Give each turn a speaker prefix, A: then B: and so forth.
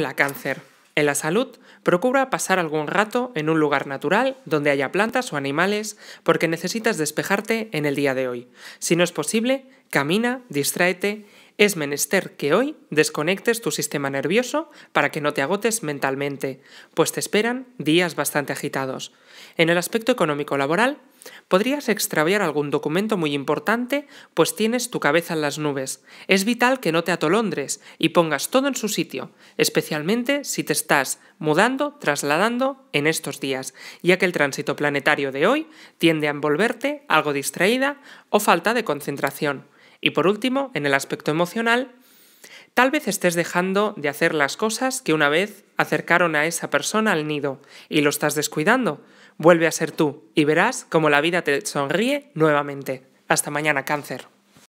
A: la cáncer. En la salud, procura pasar algún rato en un lugar natural donde haya plantas o animales porque necesitas despejarte en el día de hoy. Si no es posible, camina, distráete. Es menester que hoy desconectes tu sistema nervioso para que no te agotes mentalmente, pues te esperan días bastante agitados. En el aspecto económico laboral, Podrías extraviar algún documento muy importante, pues tienes tu cabeza en las nubes. Es vital que no te atolondres y pongas todo en su sitio, especialmente si te estás mudando, trasladando en estos días, ya que el tránsito planetario de hoy tiende a envolverte algo distraída o falta de concentración. Y por último, en el aspecto emocional, Tal vez estés dejando de hacer las cosas que una vez acercaron a esa persona al nido y lo estás descuidando. Vuelve a ser tú y verás como la vida te sonríe nuevamente. Hasta mañana, cáncer.